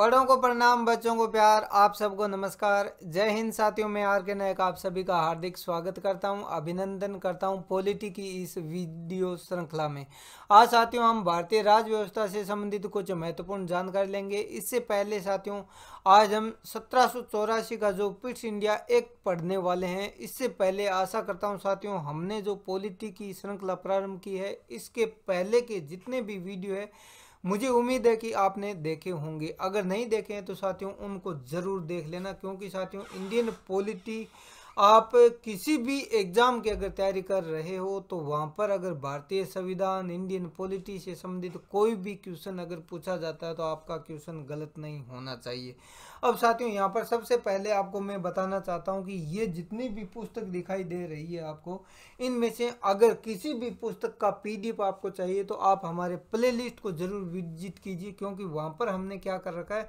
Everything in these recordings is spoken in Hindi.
बड़ों को प्रणाम बच्चों को प्यार आप सबको नमस्कार जय हिंद साथियों मैं आर के नायक आप सभी का हार्दिक स्वागत करता हूं अभिनंदन करता हूं पॉलिटी की इस वीडियो श्रृंखला में आज साथियों हम भारतीय राज्य व्यवस्था से संबंधित कुछ महत्वपूर्ण जानकारी लेंगे इससे पहले साथियों आज हम सत्रह का जो पिट्स इंडिया एक्ट पढ़ने वाले हैं इससे पहले आशा करता हूँ साथियों हमने जो पॉलिटी की श्रृंखला प्रारंभ की है इसके पहले के जितने भी वीडियो है मुझे उम्मीद है कि आपने देखे होंगे अगर नहीं देखे हैं तो साथियों उनको ज़रूर देख लेना क्योंकि साथियों इंडियन पॉलिटी आप किसी भी एग्ज़ाम की अगर तैयारी कर रहे हो तो वहाँ पर अगर भारतीय संविधान इंडियन पॉलिटी से संबंधित कोई भी क्वेश्चन अगर पूछा जाता है तो आपका क्वेश्चन गलत नहीं होना चाहिए अब साथियों यहाँ पर सबसे पहले आपको मैं बताना चाहता हूँ कि ये जितनी भी पुस्तक दिखाई दे रही है आपको इनमें से अगर किसी भी पुस्तक का पी आपको चाहिए तो आप हमारे प्ले को ज़रूर विजिट कीजिए क्योंकि वहाँ पर हमने क्या कर रखा है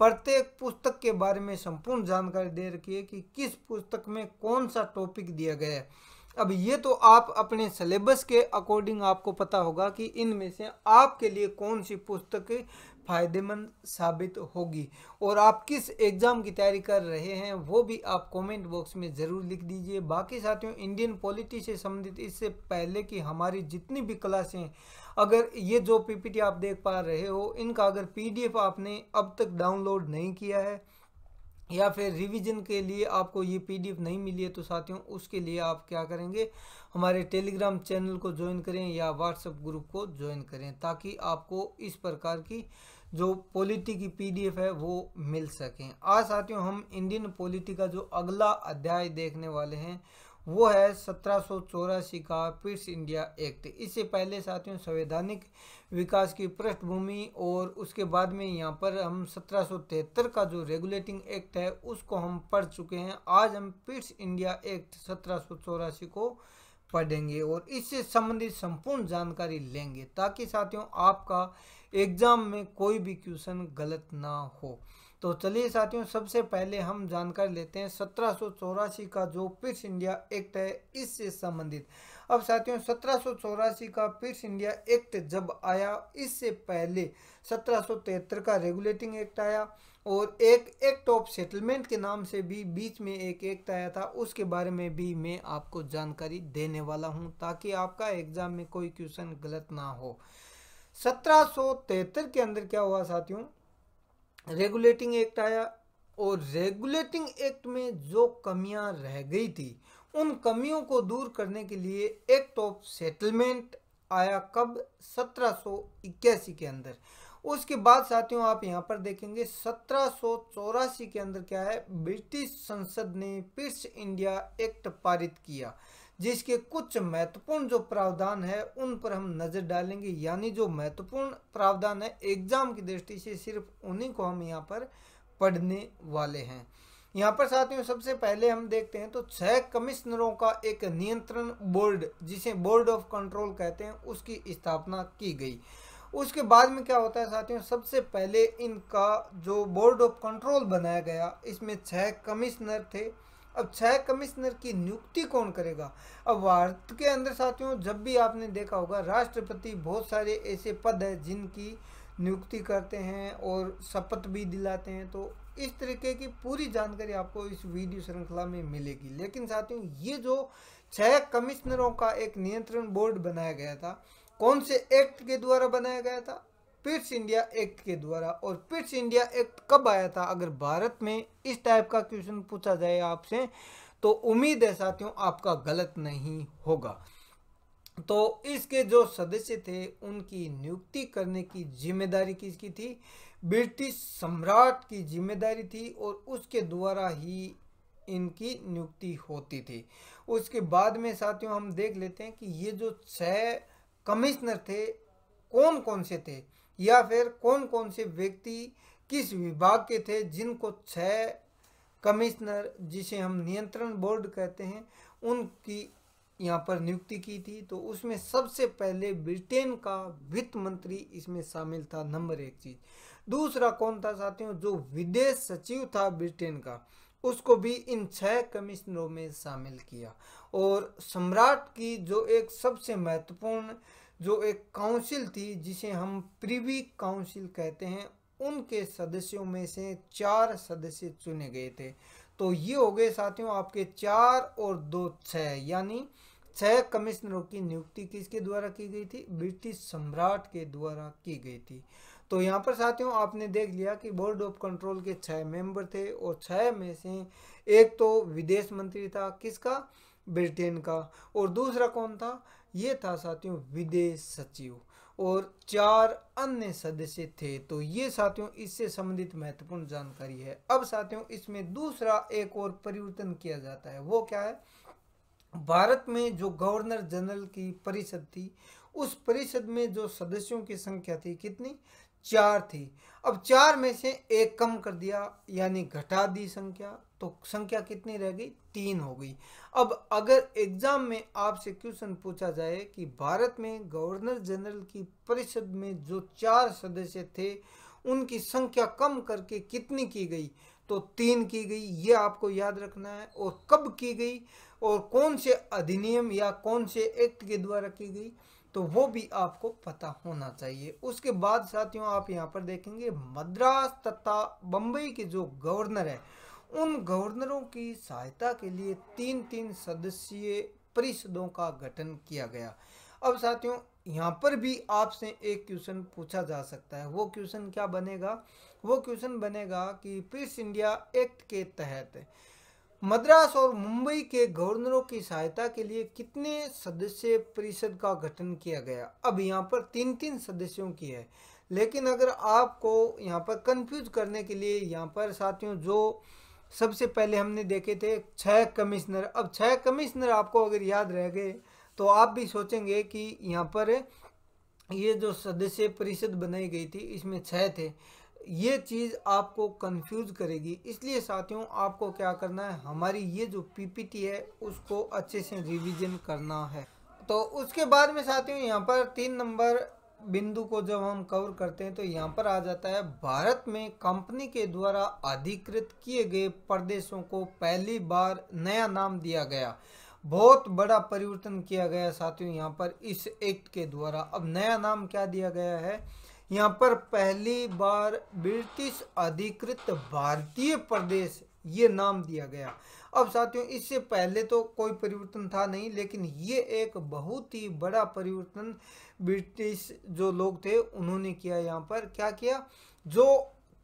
प्रत्येक पुस्तक के बारे में संपूर्ण जानकारी दे रखी है कि किस पुस्तक में कौन सा टॉपिक दिया गया है अब ये तो आप अपने सिलेबस के अकॉर्डिंग आपको पता होगा कि इनमें से आपके लिए कौन सी पुस्तक फ़ायदेमंद साबित होगी और आप किस एग्ज़ाम की तैयारी कर रहे हैं वो भी आप कमेंट बॉक्स में ज़रूर लिख दीजिए बाकी साथियों इंडियन पॉलिटी से संबंधित इससे पहले कि हमारी जितनी भी क्लासें अगर ये जो पीपीटी आप देख पा रहे हो इनका अगर पीडीएफ आपने अब तक डाउनलोड नहीं किया है या फिर रिवीजन के लिए आपको ये पीडीएफ नहीं मिली है तो साथियों उसके लिए आप क्या करेंगे हमारे टेलीग्राम चैनल को ज्वाइन करें या व्हाट्सएप ग्रुप को ज्वाइन करें ताकि आपको इस प्रकार की जो पॉलिटी की पीडीएफ है वो मिल सकें आज साथियों हम इंडियन पॉलिटी का जो अगला अध्याय देखने वाले हैं वो है सत्रह का पिट्स इंडिया एक्ट इससे पहले साथियों संवैधानिक विकास की पृष्ठभूमि और उसके बाद में यहाँ पर हम सत्रह का जो रेगुलेटिंग एक्ट है उसको हम पढ़ चुके हैं आज हम पिट्स इंडिया एक्ट सत्रह को पढ़ेंगे और इससे संबंधित संपूर्ण जानकारी लेंगे ताकि साथियों आपका एग्ज़ाम में कोई भी क्वेश्चन गलत ना हो तो चलिए साथियों सबसे पहले हम जानकारी लेते हैं सत्रह का जो पिट्स इंडिया एक्ट है इससे संबंधित अब साथियों सत्रह का पिट्स इंडिया एक्ट जब आया इससे पहले सत्रह का रेगुलेटिंग एक्ट आया और एक एक्ट ऑफ सेटलमेंट के नाम से भी बीच में एक एक्ट आया था उसके बारे में भी मैं आपको जानकारी देने वाला हूं ताकि आपका एग्ज़ाम में कोई क्वेश्चन गलत ना हो सत्रह के अंदर क्या हुआ साथियों रेगुलेटिंग एक्ट आया और रेगुलेटिंग एक्ट में जो कमियां रह गई थी उन कमियों को दूर करने के लिए एक्ट ऑफ सेटलमेंट आया कब 1781 के अंदर उसके बाद साथियों आप यहां पर देखेंगे सत्रह के अंदर क्या है ब्रिटिश संसद ने पिट्स इंडिया एक्ट पारित किया जिसके कुछ महत्वपूर्ण जो प्रावधान है उन पर हम नज़र डालेंगे यानी जो महत्वपूर्ण प्रावधान है एग्ज़ाम की दृष्टि से सिर्फ उन्हीं को हम यहाँ पर पढ़ने वाले हैं यहाँ पर साथियों सबसे पहले हम देखते हैं तो छह कमिश्नरों का एक नियंत्रण बोर्ड जिसे बोर्ड ऑफ कंट्रोल कहते हैं उसकी स्थापना की गई उसके बाद में क्या होता है साथियों सबसे पहले इनका जो बोर्ड ऑफ कंट्रोल बनाया गया इसमें छह कमिश्नर थे अब छह कमिश्नर की नियुक्ति कौन करेगा अब भारत के अंदर साथियों जब भी आपने देखा होगा राष्ट्रपति बहुत सारे ऐसे पद हैं जिनकी नियुक्ति करते हैं और शपथ भी दिलाते हैं तो इस तरीके की पूरी जानकारी आपको इस वीडियो श्रृंखला में मिलेगी लेकिन साथियों ये जो छह कमिश्नरों का एक नियंत्रण बोर्ड बनाया गया था कौन से एक्ट के द्वारा बनाया गया था पिट्स इंडिया एक्ट के द्वारा और पिट्स इंडिया एक्ट कब आया था अगर भारत में इस टाइप का क्वेश्चन पूछा जाए आपसे तो उम्मीद है साथियों आपका गलत नहीं होगा तो इसके जो सदस्य थे उनकी नियुक्ति करने की जिम्मेदारी किसकी थी ब्रिटिश सम्राट की जिम्मेदारी थी और उसके द्वारा ही इनकी नियुक्ति होती थी उसके बाद में साथियों हम देख लेते हैं कि ये जो छह कमिश्नर थे कौन कौन से थे या फिर कौन कौन से व्यक्ति किस विभाग के थे जिनको छः कमिश्नर जिसे हम नियंत्रण बोर्ड कहते हैं उनकी यहाँ पर नियुक्ति की थी तो उसमें सबसे पहले ब्रिटेन का वित्त मंत्री इसमें शामिल था नंबर एक चीज दूसरा कौन था साथियों जो विदेश सचिव था ब्रिटेन का उसको भी इन छह कमिश्नरों में शामिल किया और सम्राट की जो एक सबसे महत्वपूर्ण जो एक काउंसिल थी जिसे हम प्रीवी काउंसिल कहते हैं उनके सदस्यों में से चार सदस्य चुने गए थे तो ये हो गए साथियों आपके चार और दो छः यानी छह कमिश्नरों की नियुक्ति किसके द्वारा की गई थी ब्रिटिश सम्राट के द्वारा की गई थी तो यहाँ पर साथियों आपने देख लिया कि बोर्ड ऑफ कंट्रोल के छह मेंबर थे और छह में से एक तो विदेश मंत्री था किसका ब्रिटेन का और दूसरा कौन था ये था साथियों विदेश सचिव और चार अन्य सदस्य थे तो ये साथियों इससे संबंधित महत्वपूर्ण जानकारी है अब साथियों इसमें दूसरा एक और परिवर्तन किया जाता है वो क्या है भारत में जो गवर्नर जनरल की परिषद थी उस परिषद में जो सदस्यों की संख्या थी कितनी चार थी अब चार में से एक कम कर दिया यानी घटा दी संख्या तो संख्या कितनी रह गई तीन हो गई अब अगर एग्जाम में आपसे क्वेश्चन पूछा जाए कि भारत में गवर्नर जनरल की परिषद में जो चार सदस्य थे उनकी संख्या कम करके कितनी की गई तो तीन की गई ये आपको याद रखना है और कब की गई और कौन से अधिनियम या कौन से एक्ट के द्वारा की गई तो वो भी आपको पता होना चाहिए उसके बाद साथियों आप यहाँ पर देखेंगे मद्रास तथा बम्बई के जो गवर्नर है उन गवर्नरों की सहायता के लिए तीन तीन सदस्यीय परिषदों का गठन किया गया अब साथियों यहाँ पर भी आपसे एक क्वेश्चन पूछा जा सकता है वो क्वेश्चन क्या बनेगा वो क्वेश्चन बनेगा कि प्रिस इंडिया एक्ट के तहत मद्रास और मुंबई के गवर्नरों की सहायता के लिए कितने सदस्य परिषद का गठन किया गया अब यहाँ पर तीन तीन सदस्यों की है लेकिन अगर आपको यहाँ पर कंफ्यूज करने के लिए यहाँ पर साथियों जो सबसे पहले हमने देखे थे छः कमिश्नर अब छः कमिश्नर आपको अगर याद रह गए तो आप भी सोचेंगे कि यहाँ पर ये जो सदस्य परिषद बनाई गई थी इसमें छः थे ये चीज़ आपको कंफ्यूज करेगी इसलिए साथियों आपको क्या करना है हमारी ये जो पीपीटी है उसको अच्छे से रिवीजन करना है तो उसके बाद में साथियों यहाँ पर तीन नंबर बिंदु को जब हम कवर करते हैं तो यहाँ पर आ जाता है भारत में कंपनी के द्वारा अधिकृत किए गए प्रदेशों को पहली बार नया नाम दिया गया बहुत बड़ा परिवर्तन किया गया साथियों यहाँ पर इस एक्ट के द्वारा अब नया नाम क्या दिया गया है यहाँ पर पहली बार ब्रिटिश अधिकृत भारतीय प्रदेश ये नाम दिया गया अब साथियों इससे पहले तो कोई परिवर्तन था नहीं लेकिन ये एक बहुत ही बड़ा परिवर्तन ब्रिटिश जो लोग थे उन्होंने किया यहाँ पर क्या किया जो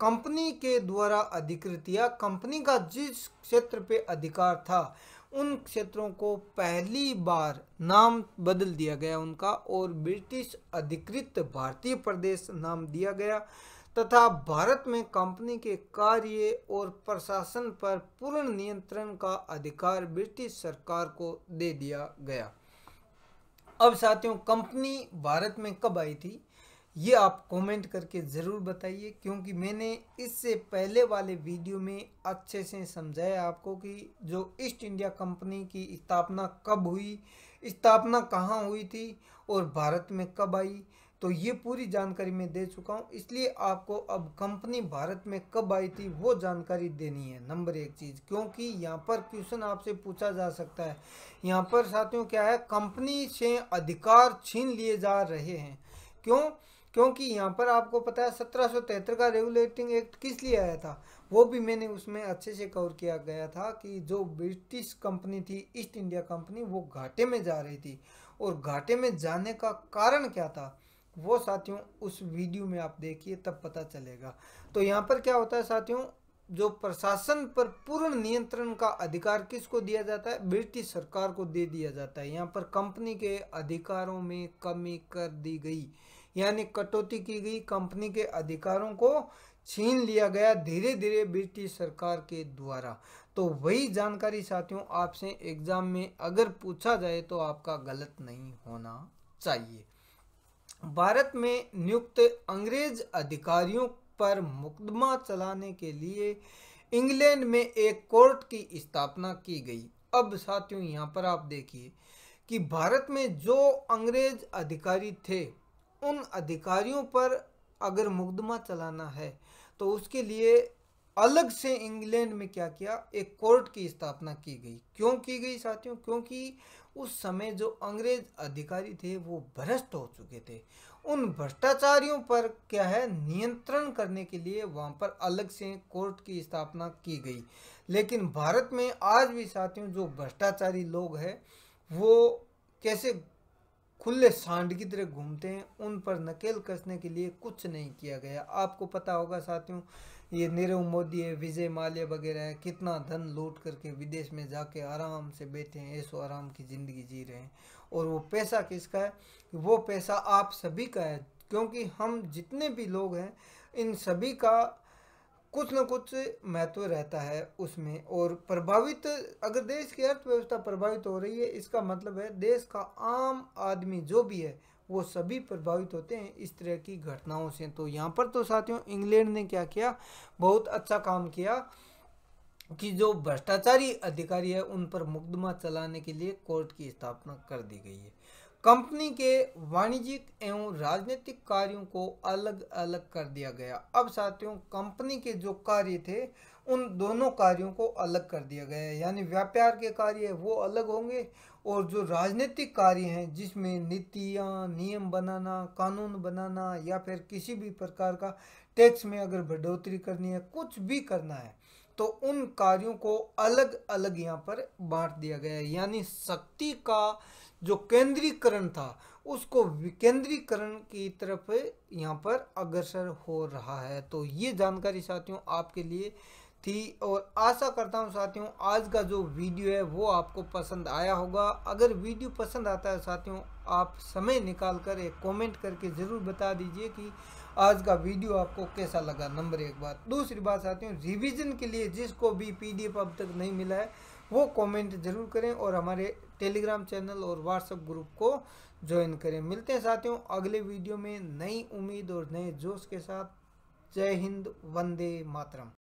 कंपनी के द्वारा अधिकृत या कंपनी का जिस क्षेत्र पे अधिकार था उन क्षेत्रों को पहली बार नाम बदल दिया गया उनका और ब्रिटिश अधिकृत भारतीय प्रदेश नाम दिया गया तथा भारत में कंपनी के कार्य और प्रशासन पर पूर्ण नियंत्रण का अधिकार ब्रिटिश सरकार को दे दिया गया अब साथियों कंपनी भारत में कब आई थी ये आप कमेंट करके ज़रूर बताइए क्योंकि मैंने इससे पहले वाले वीडियो में अच्छे से समझाया आपको कि जो ईस्ट इंडिया कंपनी की स्थापना कब हुई स्थापना कहाँ हुई थी और भारत में कब आई तो ये पूरी जानकारी मैं दे चुका हूँ इसलिए आपको अब कंपनी भारत में कब आई थी वो जानकारी देनी है नंबर एक चीज़ क्योंकि यहाँ पर क्वेश्चन आपसे पूछा जा सकता है यहाँ पर साथियों क्या है कंपनी से अधिकार छीन लिए जा रहे हैं क्यों क्योंकि यहाँ पर आपको पता है सत्रह का रेगुलेटिंग एक्ट किस लिए आया था वो भी मैंने उसमें अच्छे से कवर किया गया था कि जो ब्रिटिश कंपनी थी ईस्ट इंडिया कंपनी वो घाटे में जा रही थी और घाटे में जाने का कारण क्या था वो साथियों उस वीडियो में आप देखिए तब पता चलेगा तो यहाँ पर क्या होता है साथियों जो प्रशासन पर पूर्ण नियंत्रण का अधिकार किसको दिया जाता है ब्रिटिश सरकार को दे दिया जाता है यहाँ पर कंपनी के अधिकारों में कमी कर दी गई यानी कटौती की गई कंपनी के अधिकारों को छीन लिया गया धीरे धीरे ब्रिटिश सरकार के द्वारा तो वही जानकारी साथियों आपसे एग्जाम में अगर पूछा जाए तो आपका गलत नहीं होना चाहिए भारत में नियुक्त अंग्रेज अधिकारियों पर मुकदमा चलाने के लिए इंग्लैंड में एक कोर्ट की स्थापना की गई अब साथियों यहाँ पर आप देखिए कि भारत में जो अंग्रेज अधिकारी थे उन अधिकारियों पर अगर मुकदमा चलाना है तो उसके लिए अलग से इंग्लैंड में क्या किया एक कोर्ट की स्थापना की गई क्यों की गई साथियों क्योंकि उस समय जो अंग्रेज अधिकारी थे वो भ्रष्ट हो चुके थे उन भ्रष्टाचारियों पर क्या है नियंत्रण करने के लिए वहाँ पर अलग से कोर्ट की स्थापना की गई लेकिन भारत में आज भी साथियों जो भ्रष्टाचारी लोग हैं वो कैसे खुले सांड की तरह घूमते हैं उन पर नकेल कसने के लिए कुछ नहीं किया गया आपको पता होगा साथियों ये नीरव मोदी है विजय माल्या वगैरह है कितना धन लूट करके विदेश में जाके आराम से बैठे हैं ऐसो आराम की ज़िंदगी जी रहे हैं और वो पैसा किसका है वो पैसा आप सभी का है क्योंकि हम जितने भी लोग हैं इन सभी का कुछ ना कुछ महत्व रहता है उसमें और प्रभावित अगर देश की अर्थव्यवस्था प्रभावित हो रही है इसका मतलब है देश का आम आदमी जो भी है वो सभी प्रभावित होते हैं इस तरह की घटनाओं से तो यहाँ पर तो साथियों इंग्लैंड ने क्या किया बहुत अच्छा काम किया कि जो भ्रष्टाचारी अधिकारी है उन पर मुकदमा चलाने के लिए कोर्ट की स्थापना कर दी गई है कंपनी के वाणिज्यिक एवं राजनीतिक कार्यों को अलग अलग कर दिया गया अब साथियों कंपनी के जो कार्य थे उन दोनों कार्यों को अलग कर दिया गया है यानी व्यापार के कार्य वो अलग होंगे और जो राजनीतिक कार्य हैं जिसमें नीतियाँ नियम बनाना कानून बनाना या फिर किसी भी प्रकार का टैक्स में अगर बढ़ोतरी करनी है कुछ भी करना है तो उन कार्यों को अलग अलग यहाँ पर बांट दिया गया है यानी शक्ति का जो केंद्रीकरण था उसको विकेंद्रीकरण की तरफ यहाँ पर अग्रसर हो रहा है तो ये जानकारी साथियों आपके लिए थी और आशा करता हूँ साथियों आज का जो वीडियो है वो आपको पसंद आया होगा अगर वीडियो पसंद आता है साथियों आप समय निकाल कर एक कमेंट करके ज़रूर बता दीजिए कि आज का वीडियो आपको कैसा लगा नंबर एक बात दूसरी बात साथियों रिवीजन के लिए जिसको भी पीडीएफ अब तक नहीं मिला है वो कमेंट ज़रूर करें और हमारे टेलीग्राम चैनल और व्हाट्सएप ग्रुप को ज्वाइन करें मिलते हैं साथियों अगले वीडियो में नई उम्मीद और नए जोश के साथ जय हिंद वंदे मातरम